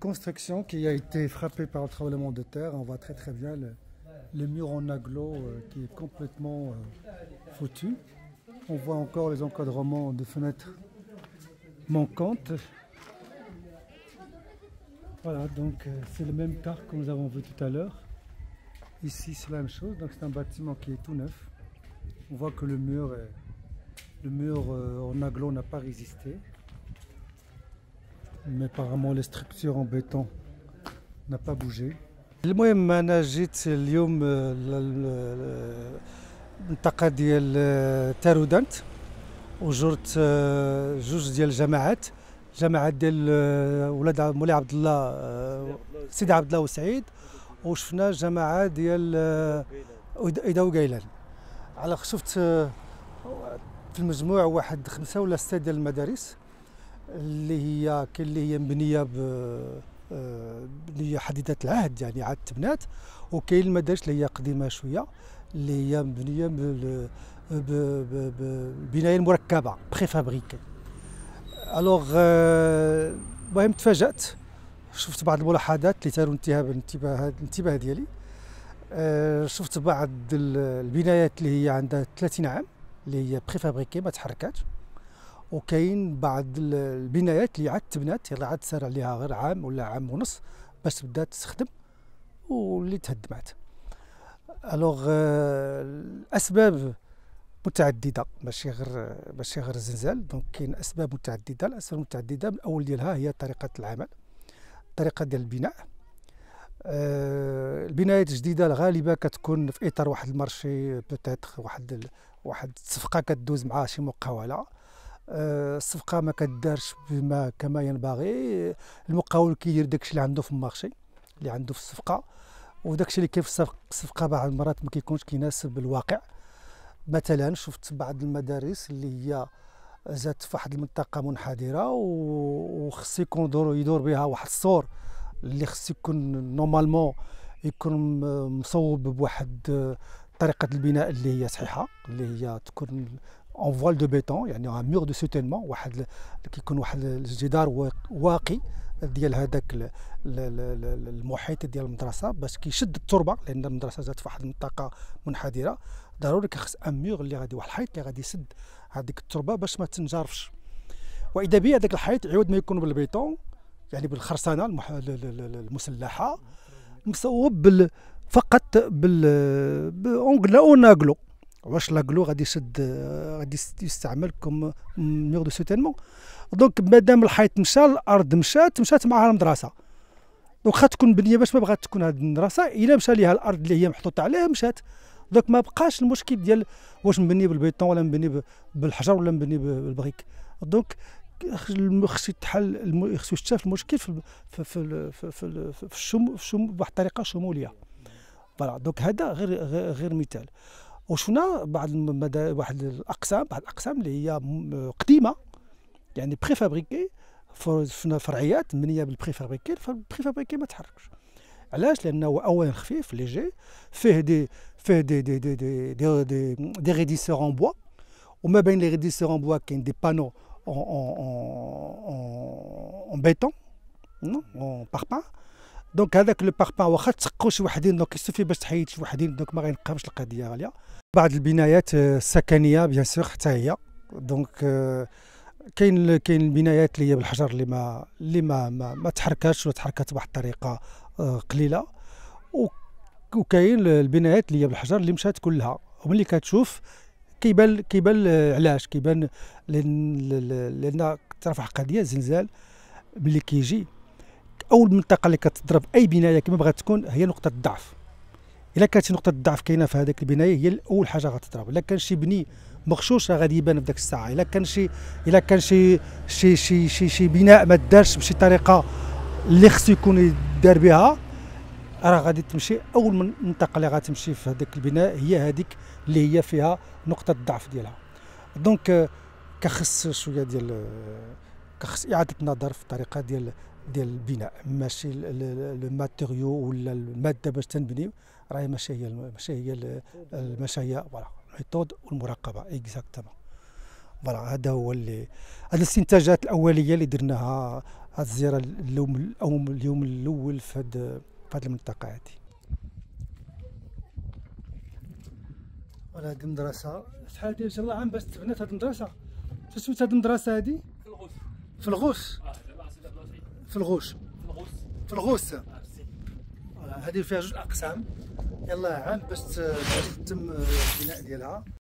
construction qui a été frappée par le tremblement de terre. On voit très très bien le, mur en aglo euh, qui est complètement euh, foutu. On voit encore les encadrements de fenêtres manquantes. Voilà, donc euh, c'est le même tar que nous avons vu tout à l'heure. Ici, c'est la même chose. Donc c'est un bâtiment qui est tout neuf. On voit que le mur, le mur en aglo n'a pas résisté. mais apparemment les structures en béton n'a pas bougé المهم انا جيت اليوم المنطقه ديال تارودانت وجرت جوج ديال الجماعات جماعه ديال ولاد مولاي عبد الله سيدي عبد الله وسعيد وشفنا جماعه ديال ايدا وقيلان على شفت في المجموع واحد خمسه ولا سته ديال المدارس اللي هي اللي هي مبنيه ب بنيه آه، حديثه العهد يعني عاد تبنات وكاين المدارس اللي هي قديمه شويه اللي هي مبنيه بالبنايه المركبه بخي فابريكي الوغ آه، المهم تفاجات شفت بعض الملاحظات اللي ثاروا انتباه الانتباه الانتباه ديالي آه، شفت بعض البنايات اللي هي عندها 30 عام اللي هي بخي فابريكي ما تحركاتش وكاين بعض البنايات اللي عاد تبنات يلا عاد سار عليها غير عام ولا عام ونص باش تبدا تستخدم واللي تهدمات الوغ آه، الاسباب متعدده ماشي غير ماشي غير الزلزال دونك كاين اسباب متعدده الاسباب المتعدده الاول ديالها هي طريقه العمل طريقه ديال البناء آه، البنايات الجديده الغالبه كتكون في اطار واحد المارشي بوتيتر واحد واحد الصفقه كدوز مع شي مقاوله آه، الصفقه ما كدارش بما كما ينبغي المقاول كيدير داكشي اللي عنده في المارشي اللي عنده في الصفقه وداكشي اللي كيف الصفقه بعض المرات ما كيكونش كيناسب الواقع مثلا شفت بعض المدارس اللي هي زادت في واحد المنطقه منحدره وخص يكون يدور بها واحد الصور اللي خص يكون نورمالمون يكون مصوب بواحد آه، طريقه البناء اللي هي صحيحه اللي هي تكون اون فوال دو بيتون يعني ان مور دو سوتينمون واحد كيكون واحد الجدار واقي ديال هذاك المحيط ديال المدرسه باش كيشد التربه لان المدرسه جات في واحد المنطقه منحدره ضروري كيخص ان مور اللي غادي واحد الحيط اللي غادي يسد هذيك التربه باش ما تنجرفش واذا به هذاك الحيط عوض ما يكون بالبيتون يعني بالخرسانه المح... المسلحه مصوب بال... فقط بال اونغلا ناغلو واش لاكلو غادي يسد غادي يستعمل كوم ميغ دو سوتينمون دونك مادام الحيط مشى الارض مشات مشات معها المدرسه دونك خا تكون بنيه باش ما بغات تكون هذه المدرسه الا مشى ليها الارض اللي هي محطوطه عليها مشات دونك ما بقاش المشكل ديال واش مبني بالبيطون ولا مبني بالحجر ولا مبني بالبريك دونك خصو يتحل خصو يتشاف المشكل في في في في, في, في الشم بواحد الطريقه شموليه فوالا دونك هذا غير غير مثال وشفنا بعض المدى واحد الاقسام بعض الاقسام اللي هي قديمه يعني بري فابريكي شفنا فرعيات منيه بالبري فابريكي فالبري فابريكي ما تحركش علاش لانه اولا خفيف ليجي فيه دي فيه دي دي دي دي دي, دي, دي ريديسور ان بوا وما بين لي ريديسور ان بوا كاين دي بانو اون اون اون en béton, non, en دونك هذاك لو باربان واخا تسقوا شي وحدين دونك يستفي باش تحيد شي وحدين دونك ما غينقاوش القضيه غاليه بعض البنايات السكنيه آه، بيان سور حتى هي دونك آه، كاين كاين البنايات اللي هي بالحجر اللي ما اللي ما ما, ما تحركاتش ولا تحركات بواحد الطريقه آه، قليله وكاين البنايات اللي هي بالحجر اللي مشات كلها وملي كتشوف كيبان كيبان علاش كيبان لان لان ترفع قضيه زلزال ملي كيجي اول منطقه اللي كتضرب اي بنايه كما بغات تكون هي نقطه الضعف الا كانت نقطه ضعف كاينه في هذيك البنايه هي اول حاجه غتضرب الا كان شي بني مغشوش راه غادي يبان في ذاك الساعه الا كان شي الا كان شي شي شي شي, شي بناء ما دارش بشي طريقه اللي خصو يكون دار بها راه غادي تمشي اول منطقه اللي غتمشي في هذاك البناء هي هذيك اللي هي فيها نقطه الضعف ديالها دونك آه، كخص شويه ديال آه، كخص اعاده النظر في الطريقه ديال ديال البناء ماشي الماتيريو ولا الماده باش تنبني راهي ماشي هي ماشي هي ماشي فوالا الميثود والمراقبه اكزاكتومون فوالا هذا هو اللي هذه الاستنتاجات الاوليه اللي درناها هذه الزياره اليوم الاول اليوم الاول في هذه في هذه المنطقه هذه فوالا هذه المدرسه شحال ديال ان شاء الله عام باش تبنات هذه المدرسه شنو سميت هذه المدرسه هذه في الغوص في الغوص آه. في الغوش في الغوص آه، آه، هذه فيها جوج اقسام يلا عام باش تتم البناء ديالها